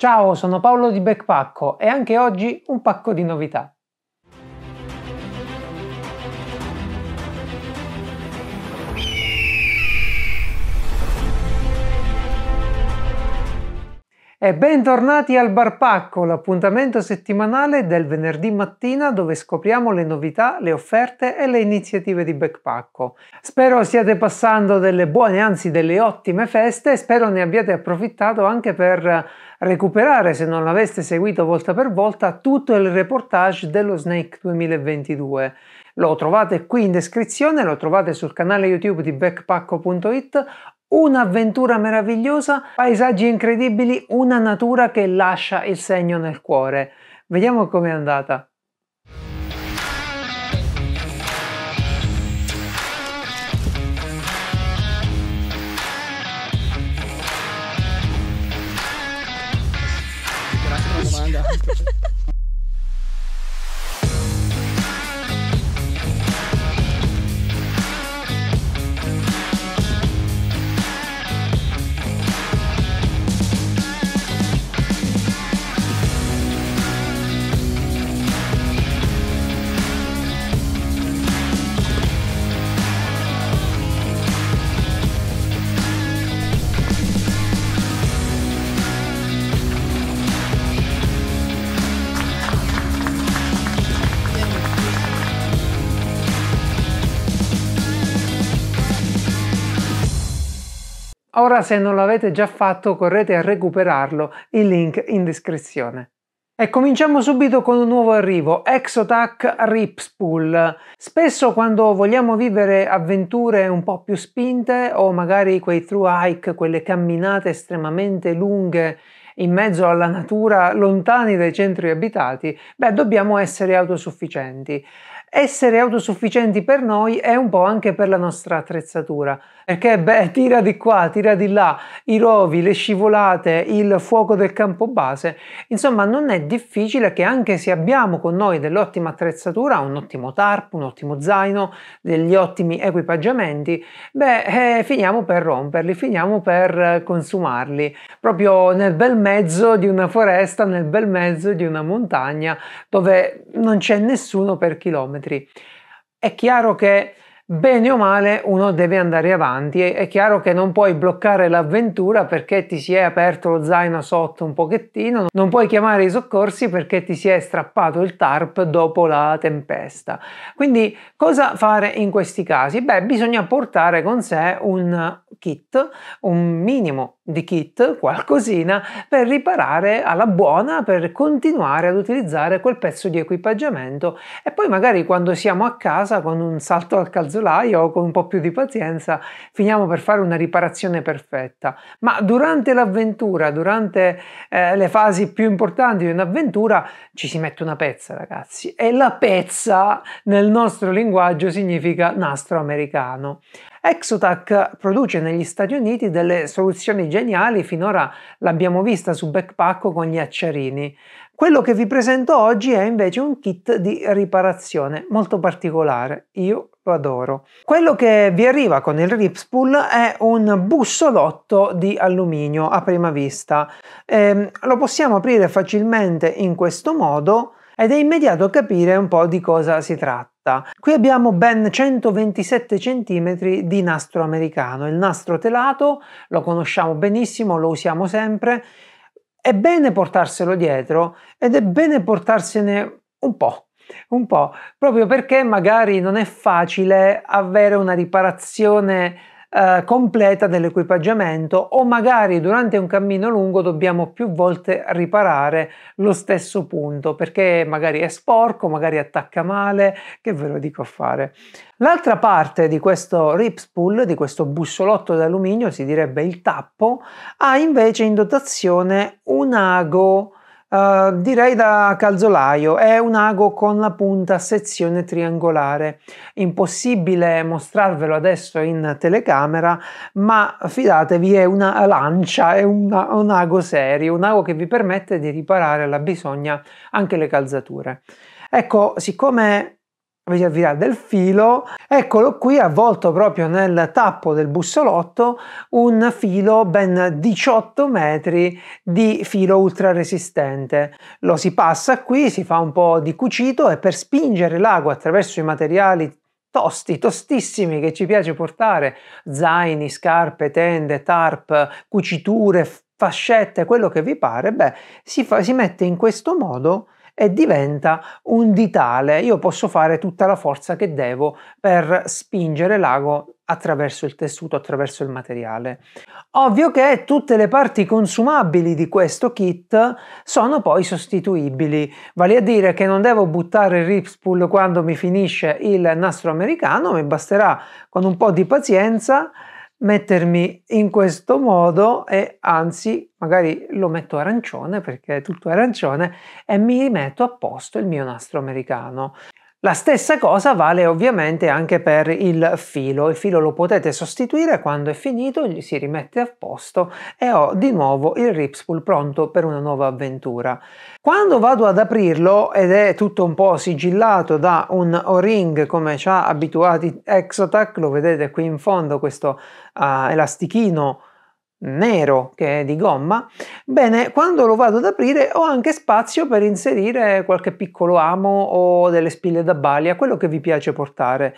Ciao, sono Paolo di Backpacco e anche oggi un pacco di novità. E bentornati al Barpacco, l'appuntamento settimanale del venerdì mattina dove scopriamo le novità, le offerte e le iniziative di Backpacco. Spero stiate passando delle buone, anzi delle ottime feste e spero ne abbiate approfittato anche per recuperare, se non l'aveste seguito volta per volta, tutto il reportage dello Snake 2022. Lo trovate qui in descrizione, lo trovate sul canale YouTube di backpacko.it Un'avventura meravigliosa, paesaggi incredibili, una natura che lascia il segno nel cuore. Vediamo com'è andata. Ora se non l'avete già fatto correte a recuperarlo, il link in descrizione. E cominciamo subito con un nuovo arrivo, Exotac Ripspool. Spesso quando vogliamo vivere avventure un po' più spinte o magari quei true hike, quelle camminate estremamente lunghe in mezzo alla natura, lontani dai centri abitati, beh, dobbiamo essere autosufficienti essere autosufficienti per noi è un po' anche per la nostra attrezzatura, perché beh, tira di qua, tira di là, i rovi, le scivolate, il fuoco del campo base, insomma non è difficile che anche se abbiamo con noi dell'ottima attrezzatura, un ottimo tarp, un ottimo zaino, degli ottimi equipaggiamenti, beh, eh, finiamo per romperli, finiamo per consumarli, proprio nel bel mezzo di una foresta, nel bel mezzo di una montagna dove non c'è nessuno per chilometri chilometri. È chiaro che bene o male uno deve andare avanti. È chiaro che non puoi bloccare l'avventura perché ti si è aperto lo zaino sotto un pochettino, non puoi chiamare i soccorsi perché ti si è strappato il tarp dopo la tempesta. Quindi cosa fare in questi casi? Beh, bisogna portare con sé un kit, un minimo di kit, qualcosina, per riparare alla buona, per continuare ad utilizzare quel pezzo di equipaggiamento e poi magari quando siamo a casa con un salto al calzolaio o con un po' più di pazienza finiamo per fare una riparazione perfetta. Ma durante l'avventura, durante eh, le fasi più importanti di un'avventura ci si mette una pezza ragazzi e la pezza nel nostro linguaggio significa nastro americano. Exotac produce negli Stati Uniti delle soluzioni geniali, finora l'abbiamo vista su backpack con gli acciarini. Quello che vi presento oggi è invece un kit di riparazione molto particolare, io lo adoro. Quello che vi arriva con il Ripspool è un bussolotto di alluminio a prima vista. Eh, lo possiamo aprire facilmente in questo modo ed è immediato capire un po' di cosa si tratta cotta. Qui abbiamo ben 127 cm di nastro americano. Il nastro telato lo conosciamo benissimo, lo usiamo sempre. È bene portarselo dietro ed è bene portarsene un po'. Un po', proprio perché magari non è facile avere una riparazione eh, completa dell'equipaggiamento o magari durante un cammino lungo dobbiamo più volte riparare lo stesso punto perché magari è sporco, magari attacca male, che ve lo dico a fare. L'altra parte di questo rip spool, di questo bussolotto d'alluminio, si direbbe il tappo, ha invece in dotazione un ago eh, direi da calzolaio, è un ago con la punta a sezione triangolare. Impossibile mostrarvelo adesso in telecamera, ma fidatevi, è una lancia, è una, un ago serio, un ago che vi permette di riparare alla bisogna anche le calzature. Ecco, siccome invece al virare del filo, eccolo qui avvolto proprio nel tappo del bussolotto un filo ben 18 metri di filo ultra resistente. Lo si passa qui, si fa un po' di cucito e per spingere l'ago attraverso i materiali tosti, tostissimi che ci piace portare, zaini, scarpe, tende, tarp, cuciture, fascette, quello che vi pare, beh, si, fa, si mette in questo modo e diventa un ditale. Io posso fare tutta la forza che devo per spingere l'ago attraverso il tessuto, attraverso il materiale. Ovvio che tutte le parti consumabili di questo kit sono poi sostituibili, vale a dire che non devo buttare il ripspool quando mi finisce il nastro americano, mi basterà con un po' di pazienza mettermi in questo modo e anzi magari lo metto arancione perché è tutto arancione e mi rimetto a posto il mio nastro americano. La stessa cosa vale ovviamente anche per il filo, il filo lo potete sostituire quando è finito, gli si rimette a posto e ho di nuovo il Ripspool pronto per una nuova avventura. Quando vado ad aprirlo ed è tutto un po' sigillato da un o-ring come ci ha abituati Exotac, lo vedete qui in fondo questo uh, elastichino nero che è di gomma, bene, quando lo vado ad aprire ho anche spazio per inserire qualche piccolo amo o delle spille da balia, quello che vi piace portare.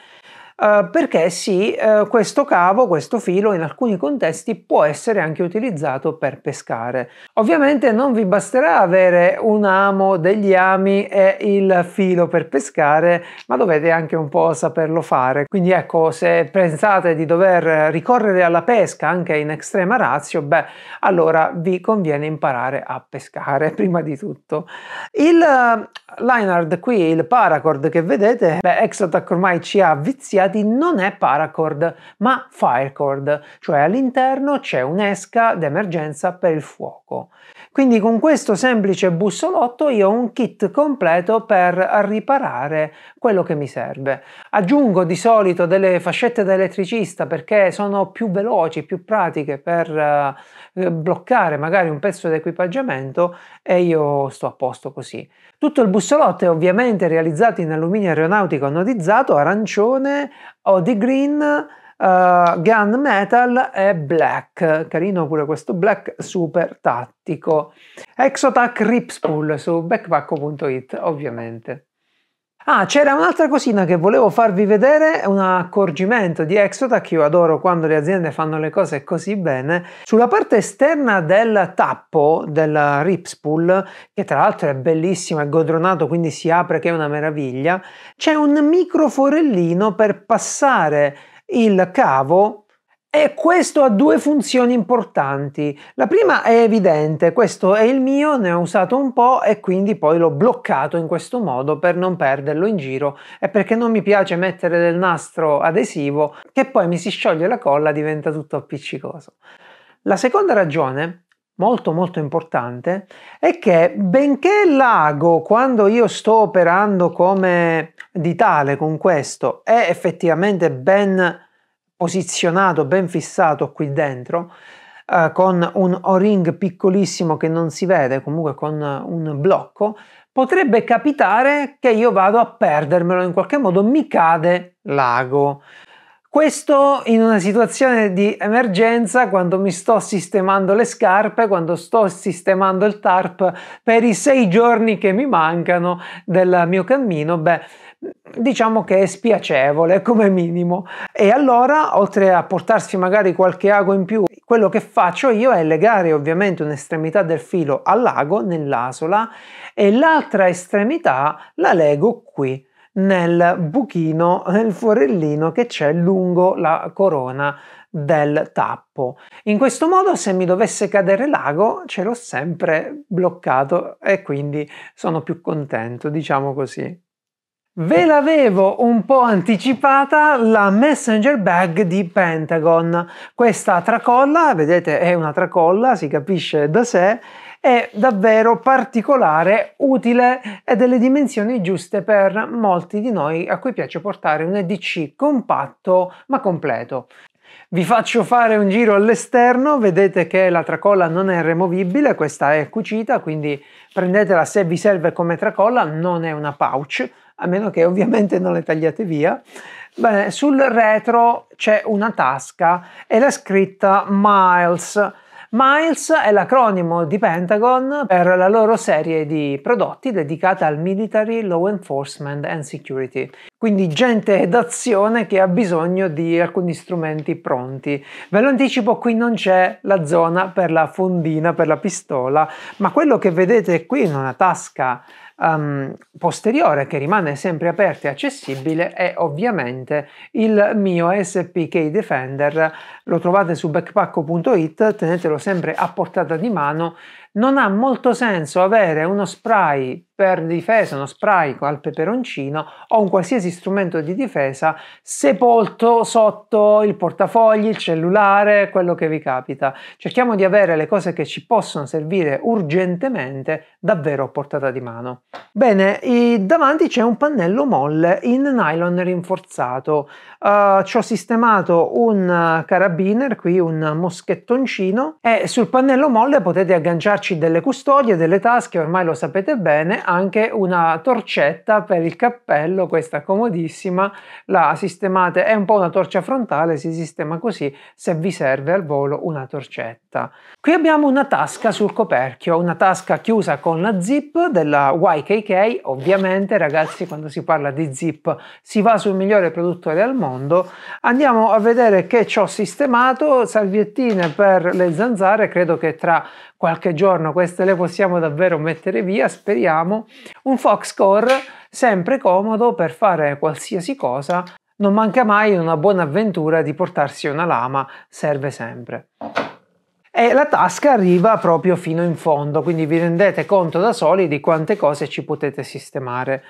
Eh, perché sì, eh, questo cavo, questo filo in alcuni contesti può essere anche utilizzato per pescare. Ovviamente non vi basterà avere un amo, degli ami e il filo per pescare, ma dovete anche un po' saperlo fare. Quindi ecco, se pensate di dover ricorrere alla pesca anche in estrema razio, beh, allora vi conviene imparare a pescare prima di tutto. Il uh, eh, Linard qui, il paracord che vedete, beh, Exotac ormai ci ha viziati gradi non è paracord ma firecord, cioè all'interno c'è un'esca d'emergenza per il fuoco. Quindi con questo semplice bussolotto io ho un kit completo per riparare quello che mi serve. Aggiungo di solito delle fascette da elettricista perché sono più veloci, più pratiche per eh, bloccare magari un pezzo di equipaggiamento e io sto a posto così. Tutto il bussolotto è ovviamente realizzato in alluminio aeronautico anodizzato, arancione o di green Uh, gun metal e black, carino pure questo black super tattico. Exotac Ripspool su backpack.it, ovviamente. Ah, c'era un'altra cosina che volevo farvi vedere, un accorgimento di Exota che io adoro quando le aziende fanno le cose così bene. Sulla parte esterna del tappo del Ripspool, che tra l'altro è bellissimo, è godronato, quindi si apre che è una meraviglia, c'è un microforellino per passare il cavo e questo ha due funzioni importanti. La prima è evidente, questo è il mio, ne ho usato un po' e quindi poi l'ho bloccato in questo modo per non perderlo in giro e perché non mi piace mettere del nastro adesivo che poi mi si scioglie la colla e diventa tutto appiccicoso. La seconda ragione molto molto importante è che benché l'ago quando io sto operando come di tale con questo è effettivamente ben posizionato, ben fissato qui dentro, eh, con un O-ring piccolissimo che non si vede, comunque con un blocco, potrebbe capitare che io vado a perdermelo, in qualche modo mi cade l'ago. Questo in una situazione di emergenza, quando mi sto sistemando le scarpe, quando sto sistemando il tarp per i sei giorni che mi mancano del mio cammino, beh, diciamo che è spiacevole come minimo e allora oltre a portarsi magari qualche ago in più quello che faccio io è legare ovviamente un'estremità del filo all'ago nell'asola e l'altra estremità la leggo qui nel buchino, nel forellino che c'è lungo la corona del tappo. In questo modo se mi dovesse cadere l'ago ce l'ho sempre bloccato e quindi sono più contento, diciamo così. Ve l'avevo un po' anticipata la messenger bag di Pentagon. Questa tracolla, vedete è una tracolla, si capisce da sé, è davvero particolare, utile e delle dimensioni giuste per molti di noi a cui piace portare un EDC compatto ma completo. Vi faccio fare un giro all'esterno, vedete che la tracolla non è removibile, questa è cucita, quindi prendetela se vi serve come tracolla, non è una pouch, a meno che ovviamente non le tagliate via. Bene, sul retro c'è una tasca e la scritta Miles. Miles è l'acronimo di Pentagon per la loro serie di prodotti dedicata al military, law enforcement and security, quindi gente d'azione che ha bisogno di alcuni strumenti pronti. Ve lo anticipo, qui non c'è la zona per la fondina, per la pistola, ma quello che vedete qui in una tasca um, posteriore che rimane sempre aperto e accessibile è ovviamente il mio SPK Defender, lo trovate su backpacko.it, tenetelo sempre a portata di mano, non ha molto senso avere uno spray per difesa, uno spray al peperoncino o un qualsiasi strumento di difesa sepolto sotto il portafogli, il cellulare, quello che vi capita. Cerchiamo di avere le cose che ci possono servire urgentemente davvero a portata di mano. Bene, davanti c'è un pannello molle in nylon rinforzato. Uh, ci ho sistemato un carabiner, qui un moschettoncino e sul pannello molle potete agganciarci delle custodie, delle tasche, ormai lo sapete bene, anche una torcetta per il cappello, questa comodissima, la sistemate, è un po' una torcia frontale, si sistema così se vi serve al volo una torcetta. Qui abbiamo una tasca sul coperchio, una tasca chiusa con la zip della YKK, ovviamente ragazzi quando si parla di zip si va sul migliore produttore al mondo, andiamo a vedere che ci ho sistemato, salviettine per le zanzare, credo che tra qualche giorno queste le possiamo davvero mettere via, speriamo. Un Foxcore sempre comodo per fare qualsiasi cosa, non manca mai una buona avventura di portarsi una lama, serve sempre. E la tasca arriva proprio fino in fondo, quindi vi rendete conto da soli di quante cose ci potete sistemare.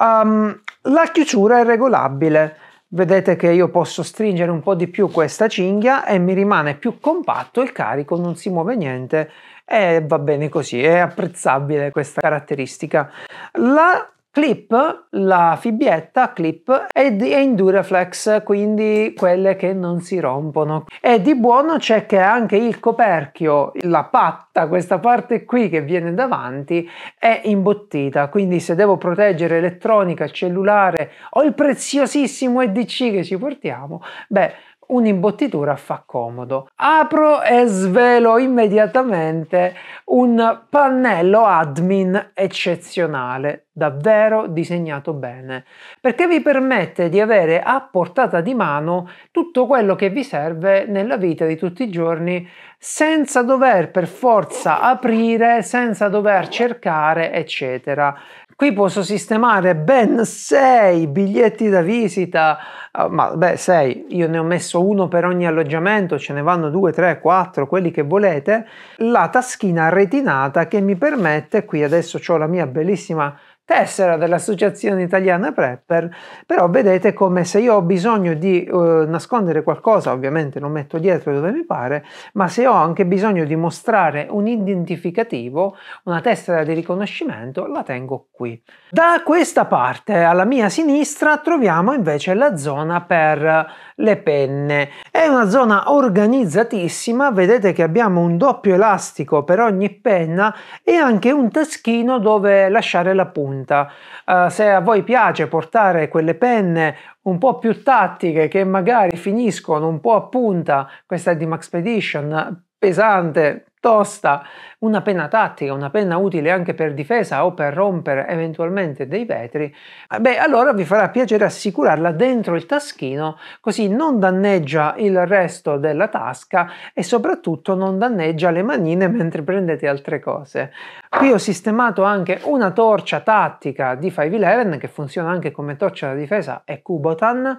Um, la chiusura è regolabile, vedete che io posso stringere un po' di più questa cinghia e mi rimane più compatto il carico, non si muove niente e va bene così, è apprezzabile questa caratteristica. La Clip, la fibbietta Clip è, di, è quindi quelle che non si rompono. E di buono c'è che anche il coperchio, la patta, questa parte qui che viene davanti, è imbottita. Quindi se devo proteggere elettronica, cellulare o il preziosissimo EDC che ci portiamo, beh, un'imbottitura fa comodo. Apro e svelo immediatamente un pannello admin eccezionale, davvero disegnato bene, perché vi permette di avere a portata di mano tutto quello che vi serve nella vita di tutti i giorni senza dover per forza aprire, senza dover cercare, eccetera. Qui posso sistemare ben 6 biglietti da visita, ah, ma beh 6, io ne ho messo uno per ogni alloggiamento, ce ne vanno 2, 3, 4, quelli che volete, la taschina retinata che mi permette, qui adesso ho la mia bellissima tessera dell'Associazione Italiana Prepper, però vedete come se io ho bisogno di eh, nascondere qualcosa, ovviamente lo metto dietro dove mi pare, ma se ho anche bisogno di mostrare un identificativo, una tessera di riconoscimento, la tengo qui. Da questa parte, alla mia sinistra, troviamo invece la zona per le penne. È una zona organizzatissima, vedete che abbiamo un doppio elastico per ogni penna e anche un taschino dove lasciare la punta punta, uh, se a voi piace portare quelle penne un po' più tattiche che magari finiscono un po' a punta, questa è di Maxpedition pesante tosta, una penna tattica, una penna utile anche per difesa o per rompere eventualmente dei vetri, eh, beh allora vi farà piacere assicurarla dentro il taschino così non danneggia il resto della tasca e soprattutto non danneggia le manine mentre prendete altre cose. Qui ho sistemato anche una torcia tattica di 511 che funziona anche come torcia da difesa e Kubotan.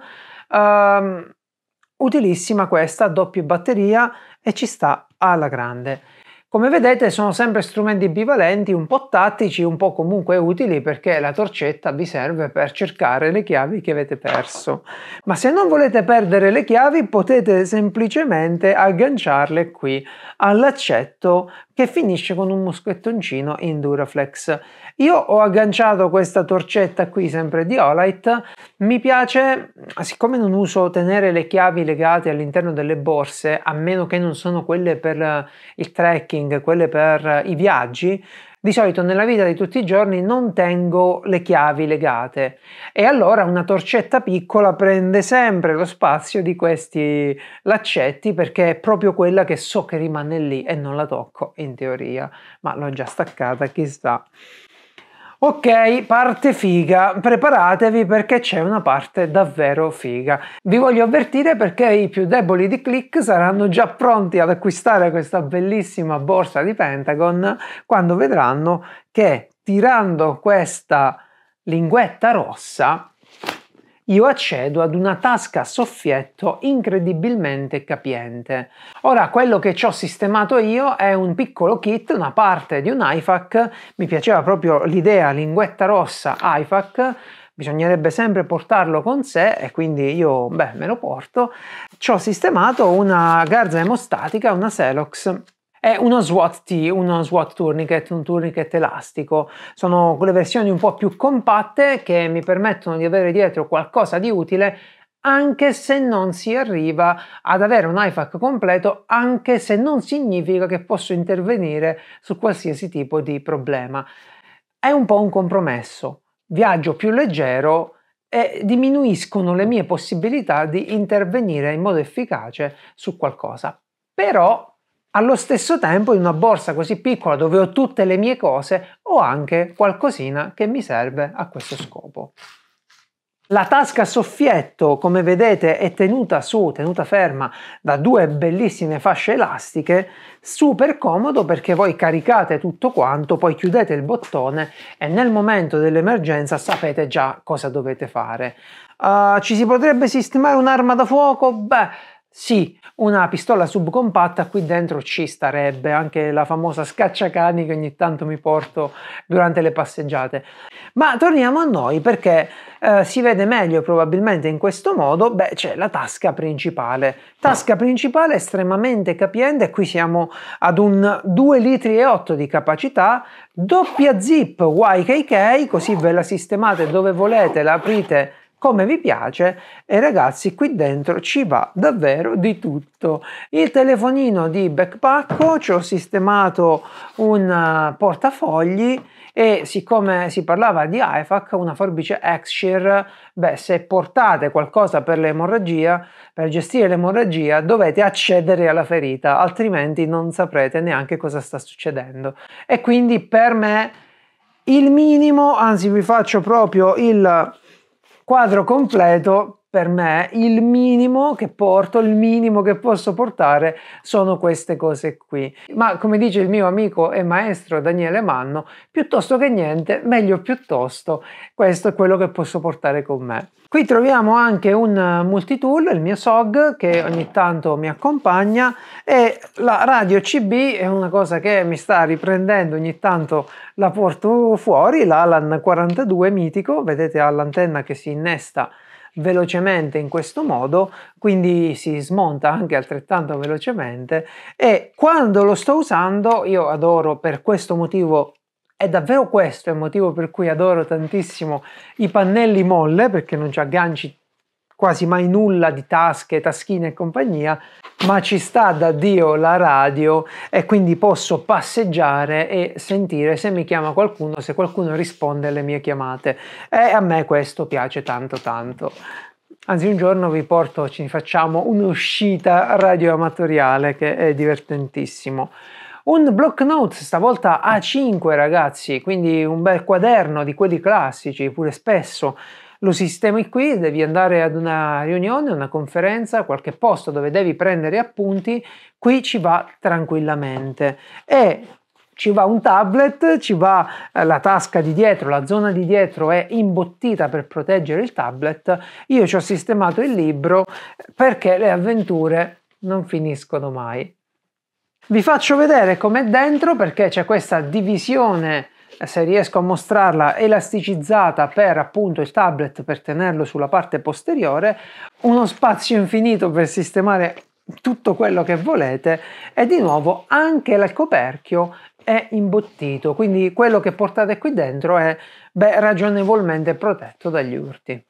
Um, ehm, utilissima questa, doppia batteria e ci sta alla grande. Come vedete sono sempre strumenti bivalenti, un po' tattici, un po' comunque utili perché la torcetta vi serve per cercare le chiavi che avete perso. Ma se non volete perdere le chiavi potete semplicemente agganciarle qui all'accetto che finisce con un moschettoncino in Duraflex. Io ho agganciato questa torcetta qui sempre di Olight, mi piace, siccome non uso tenere le chiavi legate all'interno delle borse, a meno che non sono quelle per il trekking, quelle per i viaggi, di solito nella vita di tutti i giorni non tengo le chiavi legate e allora una torcetta piccola prende sempre lo spazio di questi laccetti perché è proprio quella che so che rimane lì e non la tocco in teoria, ma l'ho già staccata, chissà. Ok, parte figa, preparatevi perché c'è una parte davvero figa. Vi voglio avvertire perché i più deboli di click saranno già pronti ad acquistare questa bellissima borsa di Pentagon quando vedranno che tirando questa linguetta rossa io accedo ad una tasca a soffietto incredibilmente capiente. Ora, quello che ci ho sistemato io è un piccolo kit, una parte di un IFAC, mi piaceva proprio l'idea linguetta rossa IFAC, bisognerebbe sempre portarlo con sé e quindi io beh, me lo porto. Ci ho sistemato una garza emostatica, una Selox è uno SWAT T, uno SWAT tourniquet, un tourniquet elastico. Sono quelle versioni un po' più compatte che mi permettono di avere dietro qualcosa di utile anche se non si arriva ad avere un IFAC completo, anche se non significa che posso intervenire su qualsiasi tipo di problema. È un po' un compromesso. Viaggio più leggero e diminuiscono le mie possibilità di intervenire in modo efficace su qualcosa. Però allo stesso tempo in una borsa così piccola dove ho tutte le mie cose ho anche qualcosina che mi serve a questo scopo. La tasca soffietto, come vedete, è tenuta su, tenuta ferma da due bellissime fasce elastiche, super comodo perché voi caricate tutto quanto, poi chiudete il bottone e nel momento dell'emergenza sapete già cosa dovete fare. Uh, ci si potrebbe sistemare un'arma da fuoco? Beh, sì, una pistola subcompatta qui dentro ci starebbe, anche la famosa scacciacani che ogni tanto mi porto durante le passeggiate. Ma torniamo a noi perché eh, si vede meglio probabilmente in questo modo, beh c'è la tasca principale. Tasca principale estremamente capiente, qui siamo ad un 2,8 litri di capacità, doppia zip YKK, così ve la sistemate dove volete, la aprite come vi piace e ragazzi qui dentro ci va davvero di tutto il telefonino di backpacko ci ho sistemato un eh, portafogli e siccome si parlava di IFAC una forbice Exshire beh se portate qualcosa per l'emorragia per gestire l'emorragia dovete accedere alla ferita altrimenti non saprete neanche cosa sta succedendo e quindi per me il minimo anzi vi faccio proprio il quadro completo per me il minimo che porto, il minimo che posso portare sono queste cose qui. Ma come dice il mio amico e maestro Daniele Manno, piuttosto che niente, meglio piuttosto, questo è quello che posso portare con me. Qui troviamo anche un multitool, il mio SOG, che ogni tanto mi accompagna e la radio CB è una cosa che mi sta riprendendo ogni tanto la porto fuori, l'Alan 42 mitico, vedete all'antenna che si innesta velocemente in questo modo, quindi si smonta anche altrettanto velocemente e quando lo sto usando io adoro per questo motivo è davvero questo il motivo per cui adoro tantissimo i pannelli molle perché non ci agganci quasi mai nulla di tasche, taschine e compagnia ma ci sta da Dio la radio e quindi posso passeggiare e sentire se mi chiama qualcuno, se qualcuno risponde alle mie chiamate. E a me questo piace tanto tanto. Anzi, un giorno vi porto, ci facciamo un'uscita radioamatoriale che è divertentissimo. Un block notes, stavolta A5 ragazzi, quindi un bel quaderno di quelli classici, pure spesso lo sistemi qui, devi andare ad una riunione, una conferenza, qualche posto dove devi prendere appunti, qui ci va tranquillamente. E ci va un tablet, ci va eh, la tasca di dietro, la zona di dietro è imbottita per proteggere il tablet. Io ci ho sistemato il libro perché le avventure non finiscono mai. Vi faccio vedere com'è dentro perché c'è questa divisione se riesco a mostrarla elasticizzata per appunto il tablet per tenerlo sulla parte posteriore, uno spazio infinito per sistemare tutto quello che volete e di nuovo anche il coperchio è imbottito, quindi quello che portate qui dentro è beh, ragionevolmente protetto dagli urti.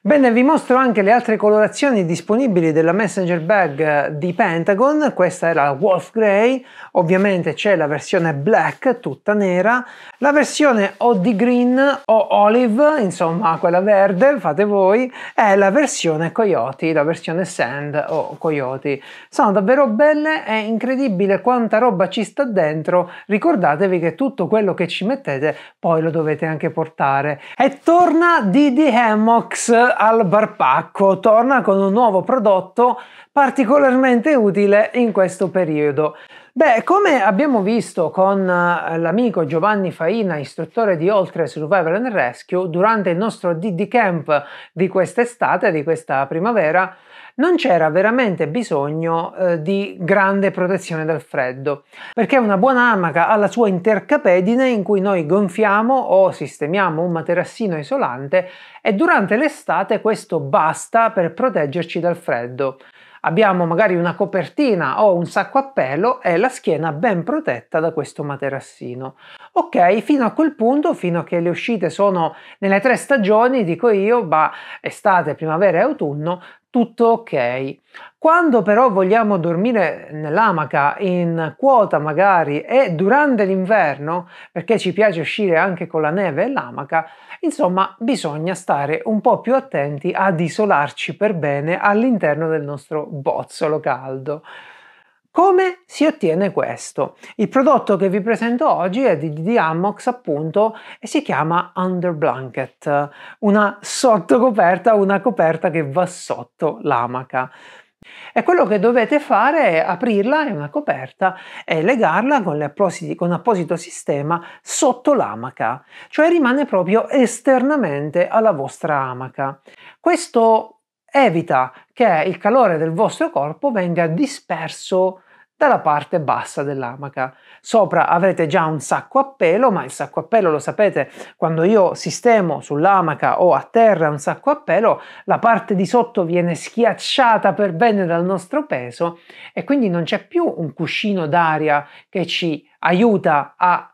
Bene, vi mostro anche le altre colorazioni disponibili della Messenger Bag di Pentagon, questa è la Wolf Grey, ovviamente c'è la versione black, tutta nera, la versione o di green o olive, insomma quella verde, fate voi, e la versione coyote, la versione sand o coyote. Sono davvero belle, è incredibile quanta roba ci sta dentro, ricordatevi che tutto quello che ci mettete poi lo dovete anche portare. E torna Didi Hammocks! al Barpacco torna con un nuovo prodotto particolarmente utile in questo periodo. Beh, come abbiamo visto con eh, l'amico Giovanni Faina, istruttore di Oltre Survival and Rescue, durante il nostro DD Camp di quest'estate, di questa primavera, non c'era veramente bisogno eh, di grande protezione dal freddo, perché una buona amaca ha la sua intercapedine in cui noi gonfiamo o sistemiamo un materassino isolante e durante l'estate questo basta per proteggerci dal freddo. Abbiamo magari una copertina o un sacco a pelo e la schiena ben protetta da questo materassino. Ok, fino a quel punto, fino a che le uscite sono nelle tre stagioni, dico io, ma estate, primavera e autunno, tutto ok. Quando però vogliamo dormire nell'amaca in quota magari e durante l'inverno, perché ci piace uscire anche con la neve e l'amaca, insomma bisogna stare un po' più attenti ad isolarci per bene all'interno del nostro bozzolo caldo. Come si ottiene questo? Il prodotto che vi presento oggi è di, di Amox, appunto e si chiama Under Blanket, una sottocoperta, una coperta che va sotto l'amaca. E quello che dovete fare è aprirla, è una coperta, e legarla con, appositi, con apposito sistema sotto l'amaca, cioè rimane proprio esternamente alla vostra amaca. Questo evita che il calore del vostro corpo venga disperso dalla parte bassa dell'amaca. Sopra avrete già un sacco a pelo, ma il sacco a pelo lo sapete, quando io sistemo sull'amaca o a terra un sacco a pelo, la parte di sotto viene schiacciata per bene dal nostro peso e quindi non c'è più un cuscino d'aria che ci aiuta a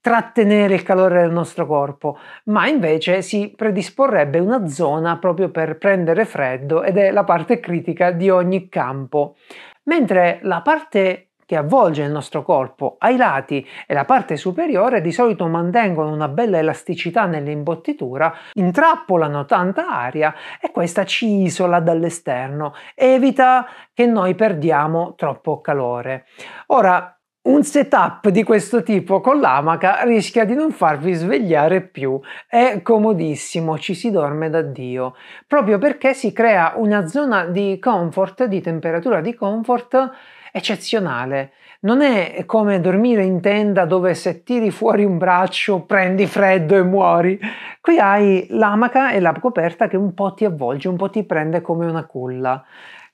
trattenere il calore del nostro corpo, ma invece si predisporrebbe una zona proprio per prendere freddo ed è la parte critica di ogni campo. Mentre la parte che avvolge il nostro corpo ai lati e la parte superiore di solito mantengono una bella elasticità nell'imbottitura, intrappolano tanta aria e questa ci isola dall'esterno, evita che noi perdiamo troppo calore. Ora, un setup di questo tipo con l'amaca rischia di non farvi svegliare più, è comodissimo, ci si dorme da Dio, proprio perché si crea una zona di comfort, di temperatura di comfort eccezionale. Non è come dormire in tenda dove se tiri fuori un braccio prendi freddo e muori. Qui hai l'amaca e la coperta che un po' ti avvolge, un po' ti prende come una culla.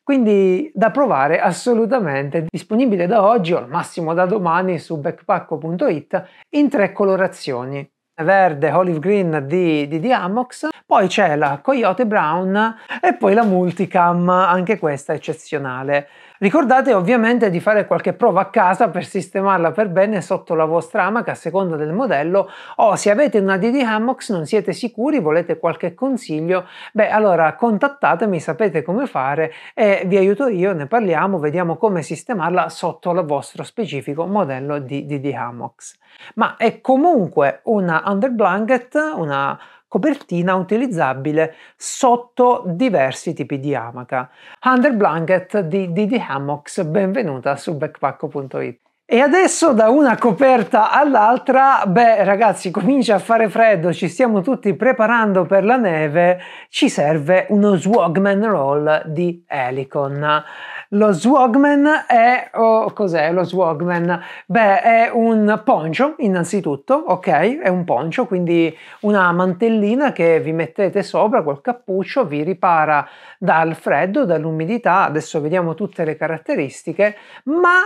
Quindi da provare assolutamente, disponibile da oggi o al massimo da domani su backpacko.it in tre colorazioni verde olive green di, di, di Amox, poi c'è la Coyote Brown e poi la Multicam, anche questa eccezionale. Ricordate ovviamente di fare qualche prova a casa per sistemarla per bene sotto la vostra amaca a seconda del modello o se avete una DD Hammocks non siete sicuri, volete qualche consiglio, beh allora contattatemi, sapete come fare e vi aiuto io, ne parliamo, vediamo come sistemarla sotto il vostro specifico modello di DD Hammocks. Ma è comunque una under blanket, una copertina utilizzabile sotto diversi tipi di amaca. Under Blanket di Didi Hammocks, benvenuta su backpacko.it. E adesso da una coperta all'altra, beh ragazzi comincia a fare freddo, ci stiamo tutti preparando per la neve, ci serve uno Swagman Roll di Helicon. Lo Swagman è... Oh, cos'è lo Swagman? Beh è un poncio innanzitutto, ok? È un poncio, quindi una mantellina che vi mettete sopra col cappuccio, vi ripara dal freddo, dall'umidità, adesso vediamo tutte le caratteristiche, ma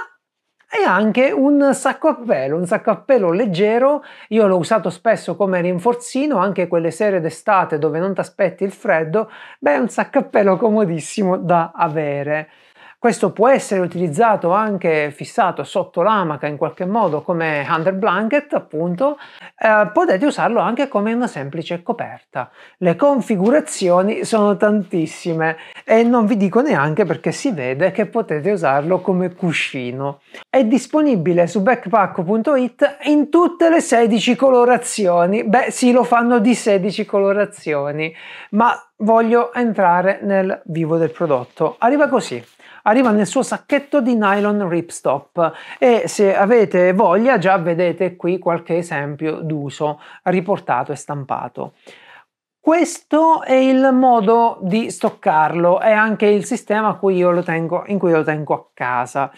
e anche un sacco a pelo, un sacco a pelo leggero, io l'ho usato spesso come rinforzino, anche quelle sere d'estate dove non ti aspetti il freddo, beh è un sacco a pelo comodissimo da avere. Questo può essere utilizzato anche fissato sotto l'amaca in qualche modo come under blanket, appunto. Eh, potete usarlo anche come una semplice coperta. Le configurazioni sono tantissime e non vi dico neanche perché si vede che potete usarlo come cuscino. È disponibile su backpack.it in tutte le 16 colorazioni. Beh, sì, lo fanno di 16 colorazioni, ma voglio entrare nel vivo del prodotto. Arriva così arriva nel suo sacchetto di nylon ripstop e se avete voglia già vedete qui qualche esempio d'uso riportato e stampato. Questo è il modo di stoccarlo è anche il sistema cui tengo, in cui lo tengo a casa.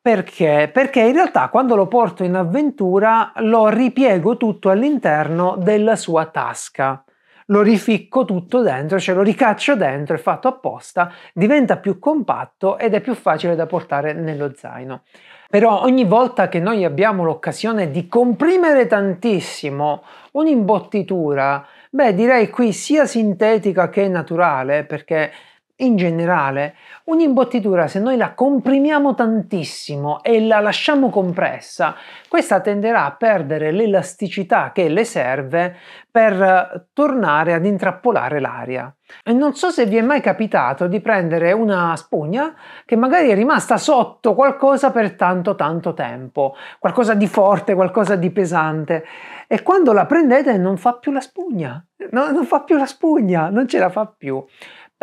Perché? Perché in realtà quando lo porto in avventura lo ripiego tutto all'interno della sua tasca lo rificco tutto dentro, ce cioè lo ricaccio dentro, è fatto apposta, diventa più compatto ed è più facile da portare nello zaino. Però ogni volta che noi abbiamo l'occasione di comprimere tantissimo un'imbottitura, beh direi qui sia sintetica che naturale, perché in generale, un'imbottitura se noi la comprimiamo tantissimo e la lasciamo compressa, questa tenderà a perdere l'elasticità che le serve per eh, tornare ad intrappolare l'aria. E non so se vi è mai capitato di prendere una spugna che magari è rimasta sotto qualcosa per tanto tanto tempo, qualcosa di forte, qualcosa di pesante, e quando la prendete non fa più la spugna, no, non fa più la spugna, non ce la fa più.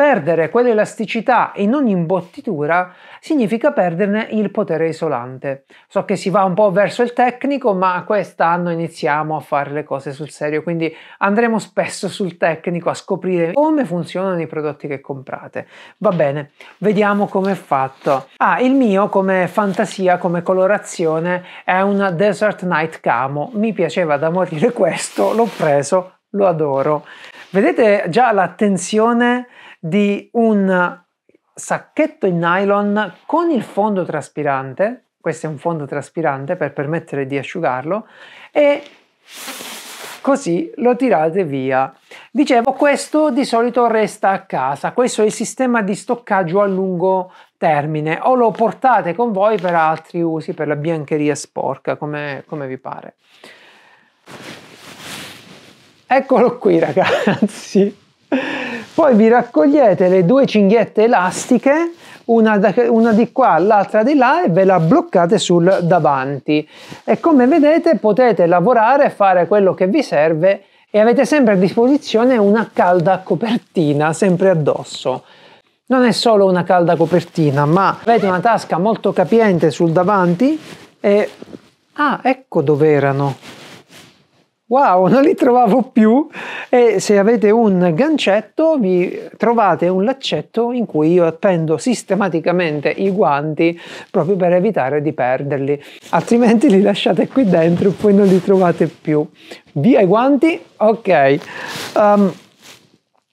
Perdere quell'elasticità in ogni imbottitura significa perderne il potere isolante. So che si va un po' verso il tecnico, ma quest'anno iniziamo a fare le cose sul serio, quindi andremo spesso sul tecnico a scoprire come funzionano i prodotti che comprate. Va bene, vediamo come è fatto. Ah, il mio come fantasia, come colorazione è un Desert Night Camo. Mi piaceva da morire questo, l'ho preso, lo adoro. Vedete già l'attenzione di un sacchetto in nylon con il fondo traspirante, questo è un fondo traspirante per permettere di asciugarlo, e così lo tirate via. Dicevo, questo di solito resta a casa, questo è il sistema di stoccaggio a lungo termine, o lo portate con voi per altri usi, per la biancheria sporca, come, come vi pare. Eccolo qui ragazzi, poi vi raccogliete le due cinghiette elastiche, una, da, una di qua, l'altra di là, e ve la bloccate sul davanti. E come vedete potete lavorare, fare quello che vi serve e avete sempre a disposizione una calda copertina, sempre addosso. Non è solo una calda copertina, ma avete una tasca molto capiente sul davanti e... Ah, ecco dove erano wow non li trovavo più e se avete un gancetto vi trovate un laccetto in cui io appendo sistematicamente i guanti proprio per evitare di perderli altrimenti li lasciate qui dentro e poi non li trovate più via i guanti ok um,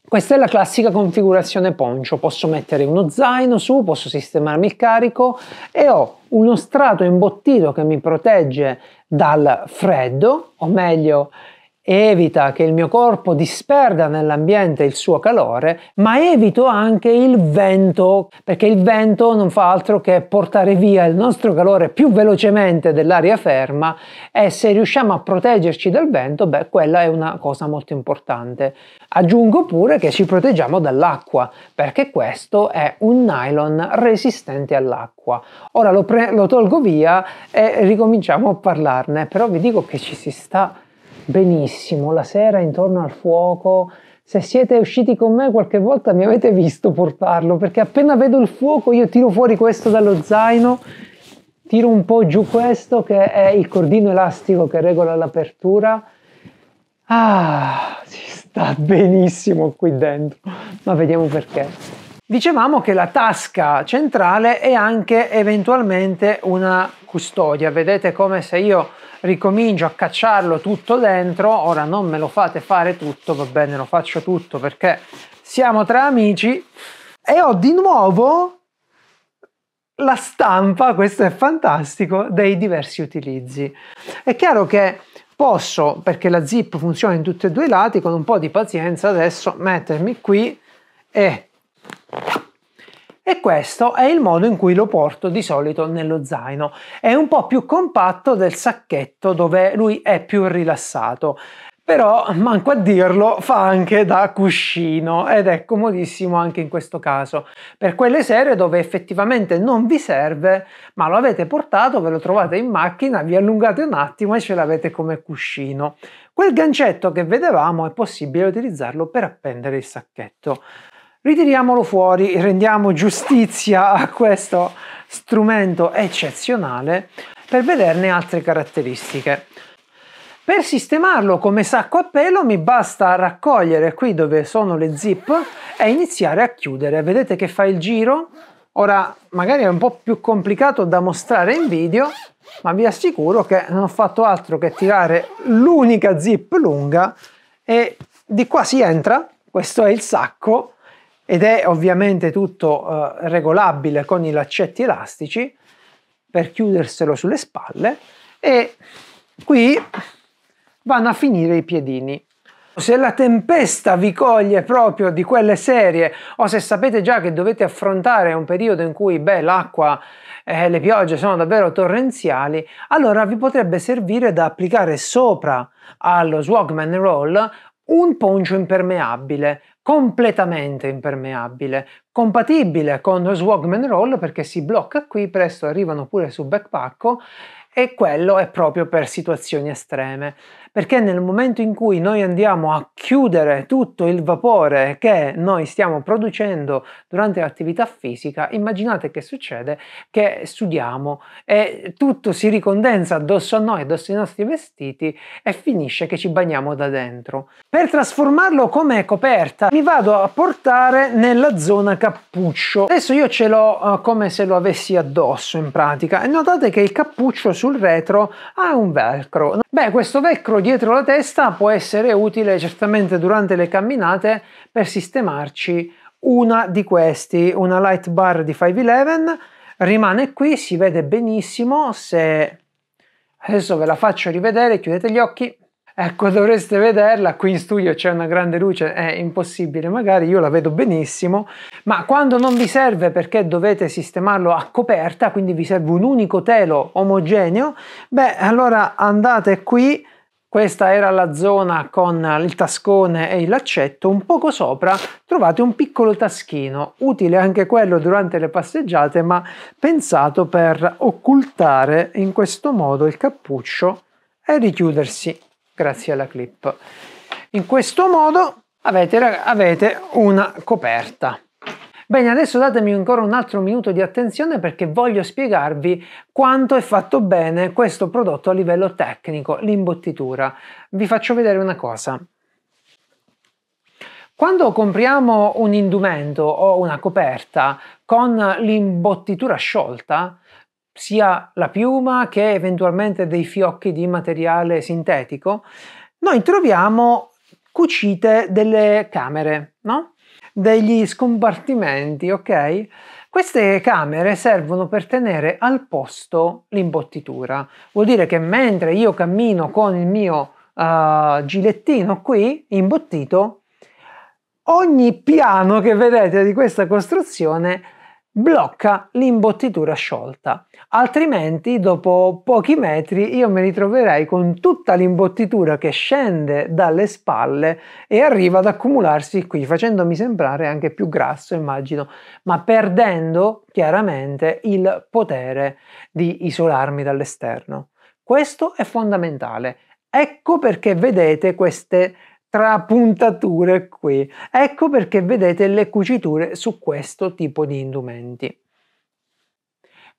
questa è la classica configurazione poncio, posso mettere uno zaino su, posso sistemarmi il carico e ho uno strato imbottito che mi protegge dal freddo, o meglio, evita che il mio corpo disperda nell'ambiente il suo calore, ma evito anche il vento, perché il vento non fa altro che portare via il nostro calore più velocemente dell'aria ferma e se riusciamo a proteggerci dal vento, beh, quella è una cosa molto importante. Aggiungo pure che ci proteggiamo dall'acqua, perché questo è un nylon resistente all'acqua. Ora lo, pre- lo tolgo via e ricominciamo a parlarne, però vi dico che ci si sta benissimo la sera intorno al fuoco. Se siete usciti con me qualche volta mi avete visto portarlo, perché appena vedo il fuoco io tiro fuori questo dallo zaino tiro un po' giù questo che è il cordino elastico che regola l'apertura Ah, si sta benissimo qui dentro, ma vediamo perché. Dicevamo che la tasca centrale è anche eventualmente una custodia, vedete come se io ricomincio a cacciarlo tutto dentro, ora non me lo fate fare tutto, va bene, lo faccio tutto perché siamo tra amici e ho di nuovo la stampa, questo è fantastico, dei diversi utilizzi. È chiaro che Posso, perché la zip funziona in tutti e due i lati, con un po' di pazienza adesso mettermi qui e... E questo è il modo in cui lo porto di solito nello zaino. È un po' più compatto del sacchetto dove lui è più rilassato però manco a dirlo fa anche da cuscino ed è comodissimo anche in questo caso per quelle serie dove effettivamente non vi serve ma lo avete portato ve lo trovate in macchina vi allungate un attimo e ce l'avete come cuscino quel gancetto che vedevamo è possibile utilizzarlo per appendere il sacchetto ritiriamolo fuori rendiamo giustizia a questo strumento eccezionale per vederne altre caratteristiche per sistemarlo come sacco a pelo mi basta raccogliere qui dove sono le zip e iniziare a chiudere. Vedete che fa il giro? Ora magari è un po' più complicato da mostrare in video, ma vi assicuro che non ho fatto altro che tirare l'unica zip lunga e di qua si entra, questo è il sacco ed è ovviamente tutto eh, regolabile con i laccetti elastici per chiuderselo sulle spalle e qui vanno a finire i piedini. Se la tempesta vi coglie proprio di quelle serie o se sapete già che dovete affrontare un periodo in cui beh, l'acqua e eh, le piogge sono davvero torrenziali, allora vi potrebbe servire da applicare sopra allo Swagman Roll un poncio impermeabile, completamente impermeabile, compatibile con lo Swagman Roll perché si blocca qui, presto arrivano pure su backpacko e quello è proprio per situazioni estreme perché nel momento in cui noi andiamo a chiudere tutto il vapore che noi stiamo producendo durante l'attività fisica, immaginate che succede che sudiamo e tutto si ricondensa addosso a noi, addosso ai nostri vestiti e finisce che ci bagniamo da dentro. Per trasformarlo come coperta mi vado a portare nella zona cappuccio. Adesso io ce l'ho eh, come se lo avessi addosso in pratica e notate che il cappuccio sul retro ha un velcro. Beh, questo velcro dietro la testa può essere utile certamente durante le camminate per sistemarci una di questi, una light bar di 511, rimane qui, si vede benissimo, se adesso ve la faccio rivedere, chiudete gli occhi, ecco dovreste vederla, qui in studio c'è una grande luce, è impossibile magari, io la vedo benissimo, ma quando non vi serve perché dovete sistemarlo a coperta, quindi vi serve un unico telo omogeneo, beh allora andate qui, questa era la zona con il tascone e il laccetto, un poco sopra trovate un piccolo taschino, utile anche quello durante le passeggiate ma pensato per occultare in questo modo il cappuccio e richiudersi grazie alla clip. In questo modo avete, avete una coperta. Bene, adesso datemi ancora un altro minuto di attenzione perché voglio spiegarvi quanto è fatto bene questo prodotto a livello tecnico, l'imbottitura. Vi faccio vedere una cosa. Quando compriamo un indumento o una coperta con l'imbottitura sciolta, sia la piuma che eventualmente dei fiocchi di materiale sintetico, noi troviamo cucite delle camere, no? degli scompartimenti, ok? Queste camere servono per tenere al posto l'imbottitura. Vuol dire che mentre io cammino con il mio uh, gilettino qui, imbottito, ogni piano che vedete di questa costruzione blocca l'imbottitura sciolta, altrimenti dopo pochi metri io mi ritroverei con tutta l'imbottitura che scende dalle spalle e arriva ad accumularsi qui, facendomi sembrare anche più grasso, immagino, ma perdendo chiaramente il potere di isolarmi dall'esterno. Questo è fondamentale. Ecco perché vedete queste tra qui. Ecco perché vedete le cuciture su questo tipo di indumenti.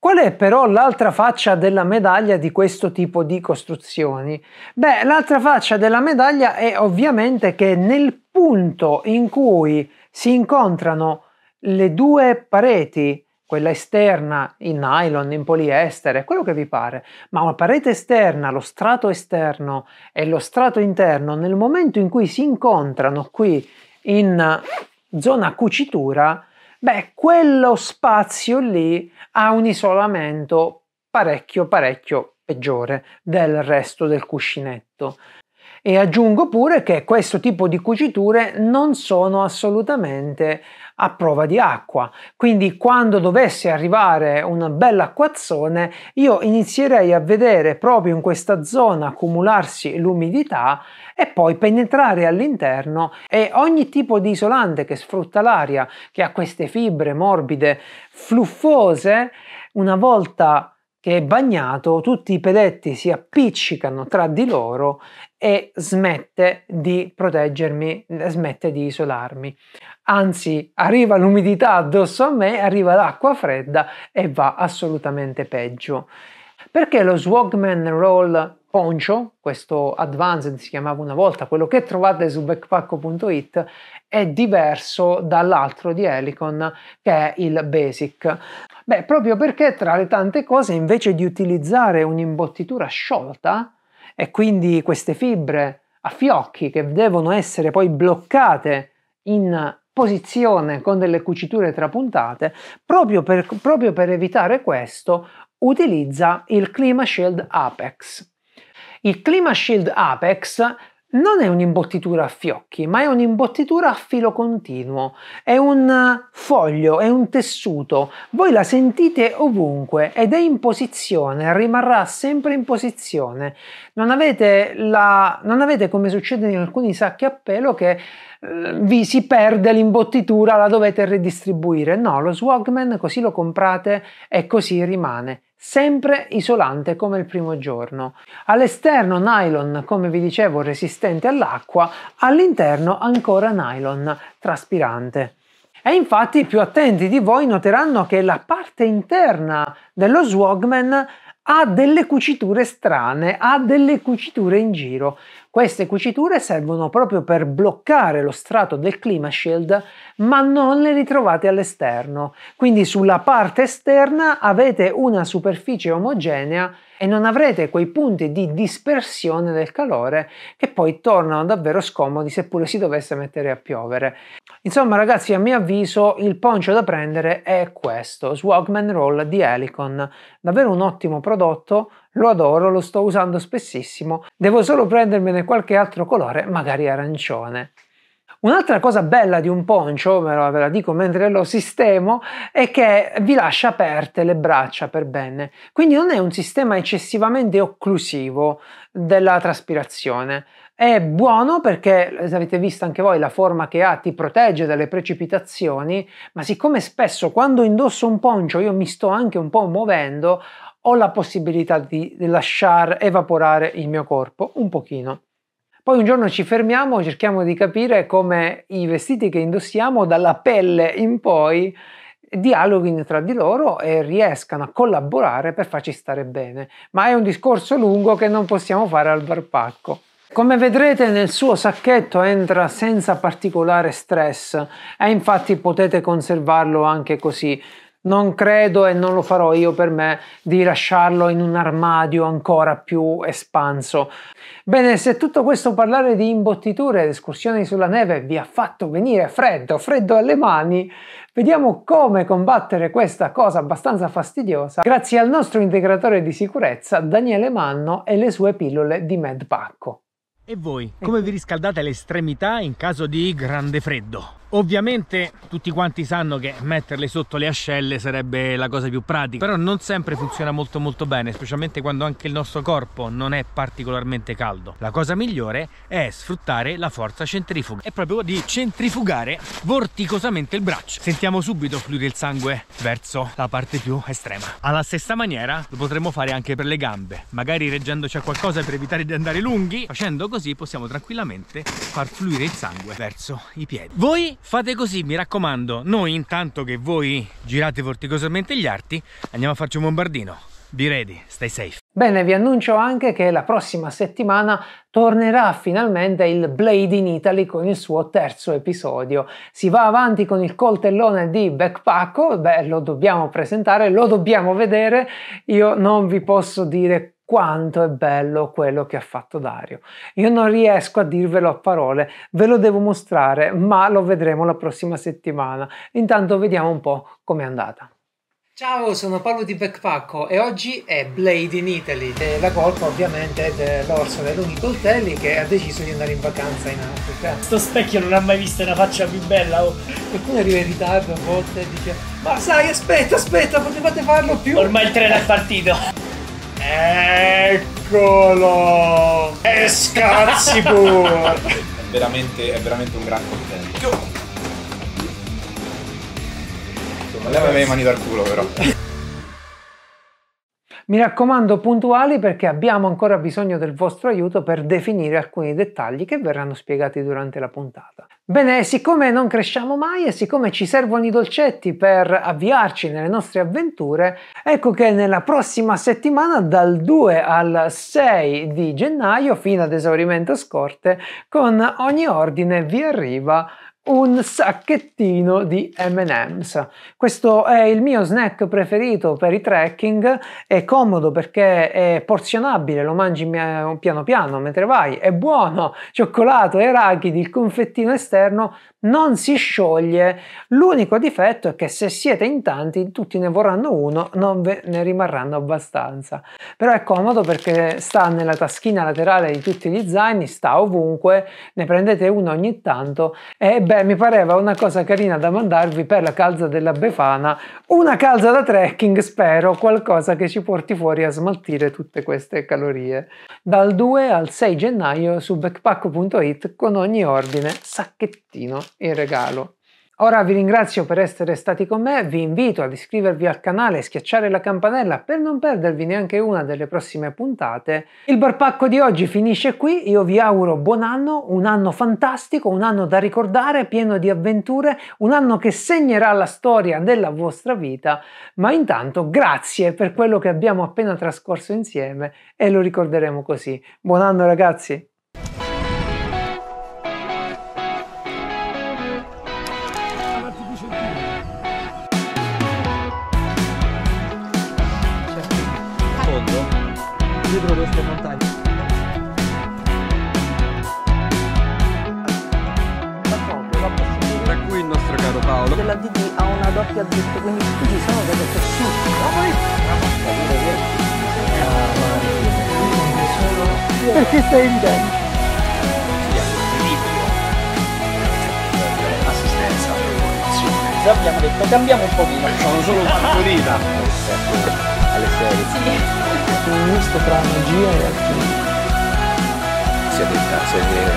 Qual è però l'altra faccia della medaglia di questo tipo di costruzioni? Beh, l'altra faccia della medaglia è ovviamente che nel punto in cui si incontrano le due pareti quella esterna in nylon, in poliestere, quello che vi pare, ma una parete esterna, lo strato esterno e lo strato interno, nel momento in cui si incontrano qui in zona cucitura, beh, quello spazio lì ha un isolamento parecchio parecchio peggiore del resto del cuscinetto. E aggiungo pure che questo tipo di cuciture non sono assolutamente a prova di acqua, quindi quando dovesse arrivare un bel acquazzone io inizierei a vedere proprio in questa zona accumularsi l'umidità e poi penetrare all'interno e ogni tipo di isolante che sfrutta l'aria, che ha queste fibre morbide, fluffose, una volta che è bagnato tutti i pedetti si appiccicano tra di loro e smette di proteggermi, smette di isolarmi. Anzi, arriva l'umidità addosso a me, arriva l'acqua fredda e va assolutamente peggio. Perché lo Swagman Roll Poncio, questo Advanced si chiamava una volta, quello che trovate su backpack.it, è diverso dall'altro di Helicon che è il Basic. Beh, proprio perché tra le tante cose invece di utilizzare un'imbottitura sciolta, e quindi queste fibre a fiocchi che devono essere poi bloccate in posizione con delle cuciture trapuntate, proprio per, proprio per evitare questo utilizza il Clima Shield Apex. Il Clima Shield Apex non è un'imbottitura a fiocchi, ma è un'imbottitura a filo continuo, è un eh, foglio, è un tessuto, voi la sentite ovunque ed è in posizione, rimarrà sempre in posizione. Non avete, la, non avete come succede in alcuni sacchi a pelo che eh, vi si perde l'imbottitura, la dovete ridistribuire. No, lo Swagman così lo comprate e così rimane sempre isolante come il primo giorno. All'esterno nylon, come vi dicevo, resistente all'acqua, all'interno ancora nylon traspirante. E infatti i più attenti di voi noteranno che la parte interna dello Swagman ha delle cuciture strane, ha delle cuciture in giro. Queste cuciture servono proprio per bloccare lo strato del clima shield ma non le ritrovate all'esterno, quindi sulla parte esterna avete una superficie omogenea e non avrete quei punti di dispersione del calore che poi tornano davvero scomodi seppure si dovesse mettere a piovere. Insomma ragazzi a mio avviso il poncio da prendere è questo, Swagman Roll di Helicon, davvero un ottimo prodotto lo adoro, lo sto usando spessissimo, devo solo prendermene qualche altro colore, magari arancione. Un'altra cosa bella di un poncio, ve la dico mentre lo sistemo, è che vi lascia aperte le braccia per bene, quindi non è un sistema eccessivamente occlusivo della traspirazione. È buono perché, avete visto anche voi, la forma che ha ti protegge dalle precipitazioni, ma siccome spesso quando indosso un poncio io mi sto anche un po' muovendo, ho la possibilità di lasciare evaporare il mio corpo un pochino. Poi un giorno ci fermiamo e cerchiamo di capire come i vestiti che indossiamo dalla pelle in poi dialoghino tra di loro e riescano a collaborare per farci stare bene. Ma è un discorso lungo che non possiamo fare al barpacco. Come vedrete nel suo sacchetto entra senza particolare stress e infatti potete conservarlo anche così non credo e non lo farò io per me di lasciarlo in un armadio ancora più espanso. Bene, se tutto questo parlare di imbottiture ed escursioni sulla neve vi ha fatto venire freddo, freddo alle mani, vediamo come combattere questa cosa abbastanza fastidiosa grazie al nostro integratore di sicurezza Daniele Manno e le sue pillole di Mad Pacco. E voi, come ecco. vi riscaldate le estremità in caso di grande freddo? Ovviamente tutti quanti sanno che metterle sotto le ascelle sarebbe la cosa più pratica, però non sempre funziona molto molto bene, specialmente quando anche il nostro corpo non è particolarmente caldo. La cosa migliore è sfruttare la forza centrifuga, è proprio di centrifugare vorticosamente il braccio. Sentiamo subito fluire il sangue verso la parte più estrema. Alla stessa maniera lo potremmo fare anche per le gambe, magari reggendoci a qualcosa per evitare di andare lunghi, facendo così possiamo tranquillamente far fluire il sangue verso i piedi. Voi Fate così, mi raccomando. Noi intanto che voi girate vorticosamente gli arti, andiamo a farci un bombardino. Be ready, stay safe. Bene, vi annuncio anche che la prossima settimana tornerà finalmente il Blade in Italy con il suo terzo episodio. Si va avanti con il coltellone di Backpacko, beh lo dobbiamo presentare, lo dobbiamo vedere, io non vi posso dire quanto è bello quello che ha fatto Dario. Io non riesco a dirvelo a parole, ve lo devo mostrare, ma lo vedremo la prossima settimana. Intanto vediamo un po' com'è andata. Ciao, sono Paolo di Backpacco e oggi è Blade in Italy. E la colpa ovviamente è dell'orso dell'Uni Coltelli che ha deciso di andare in vacanza in Africa. Sto specchio non ha mai visto una faccia più bella. Oh. Qualcuno arriva in ritardo a volte e dice ma sai aspetta aspetta potevate farlo più. Ormai il treno è partito. Eccolo! E scazzi veramente, è veramente un gran contento. Leva le mani dal culo però. Mi raccomando puntuali perché abbiamo ancora bisogno del vostro aiuto per definire alcuni dettagli che verranno spiegati durante la puntata. Bene, siccome non cresciamo mai e siccome ci servono i dolcetti per avviarci nelle nostre avventure, ecco che nella prossima settimana dal 2 al 6 di gennaio fino ad esaurimento scorte con ogni ordine vi arriva un sacchettino di M&M's. Questo è il mio snack preferito per i trekking, è comodo perché è porzionabile, lo mangi piano piano mentre vai, è buono, cioccolato e arachidi, il confettino esterno non si scioglie, l'unico difetto è che se siete in tanti tutti ne vorranno uno, non ve ne rimarranno abbastanza. Però è comodo perché sta nella taschina laterale di tutti gli zaini, sta ovunque, ne prendete uno ogni tanto e beh eh, mi pareva una cosa carina da mandarvi per la calza della Befana, una calza da trekking spero, qualcosa che ci porti fuori a smaltire tutte queste calorie. Dal 2 al 6 gennaio su backpack.it con ogni ordine sacchettino in regalo. Ora vi ringrazio per essere stati con me, vi invito ad iscrivervi al canale e schiacciare la campanella per non perdervi neanche una delle prossime puntate. Il barpacco di oggi finisce qui, io vi auguro buon anno, un anno fantastico, un anno da ricordare, pieno di avventure, un anno che segnerà la storia della vostra vita, ma intanto grazie per quello che abbiamo appena trascorso insieme e lo ricorderemo così. Buon anno ragazzi! cambiamo un pochino. Sono solo partorita. Alle serie. Sì. Un misto tra magia e alchimia. Siete in casa e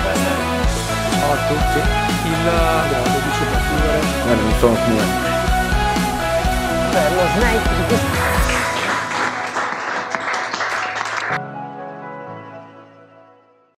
Ciao a tutti. Il eh, grado di sopravvivere. non sono più. Per lo di questa